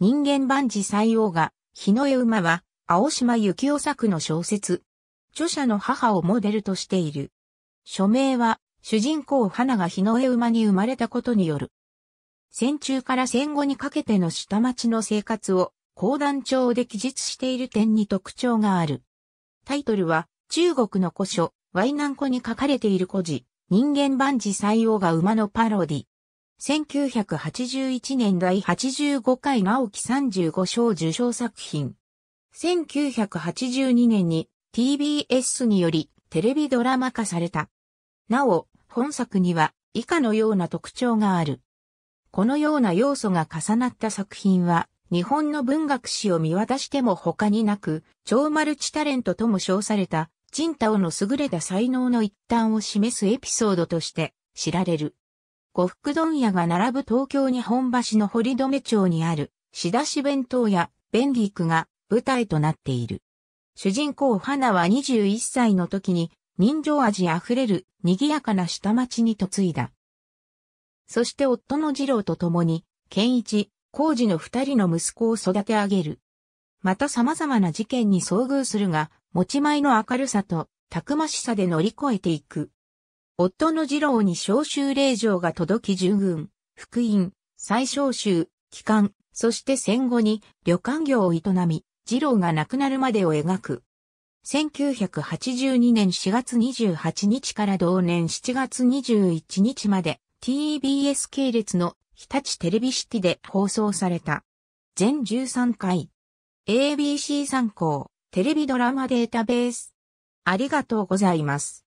人間万事採用が、日の絵馬は、青島幸夫作の小説。著者の母をモデルとしている。署名は、主人公花が日の絵馬に生まれたことによる。戦中から戦後にかけての下町の生活を、講談帳で記述している点に特徴がある。タイトルは、中国の古書、ワイナンコに書かれている古事、人間万事採用が馬のパロディ。1981年第85回直木35賞受賞作品。1982年に TBS によりテレビドラマ化された。なお、本作には以下のような特徴がある。このような要素が重なった作品は、日本の文学史を見渡しても他になく、超マルチタレントとも称された、チンタオの優れた才能の一端を示すエピソードとして知られる。呉服問屋が並ぶ東京日本橋の堀留町にある、仕出し弁当屋、弁理区が舞台となっている。主人公花は21歳の時に、人情味あふれる賑やかな下町に嫁いだ。そして夫の二郎と共に、健一、工二の二人の息子を育て上げる。また様々な事件に遭遇するが、持ち前の明るさと、たくましさで乗り越えていく。夫の次郎に召集令状が届き従軍、福音、再召集、帰還、そして戦後に旅館業を営み、次郎が亡くなるまでを描く。1982年4月28日から同年7月21日まで TBS 系列の日立テレビシティで放送された。全13回。ABC 参考テレビドラマデータベース。ありがとうございます。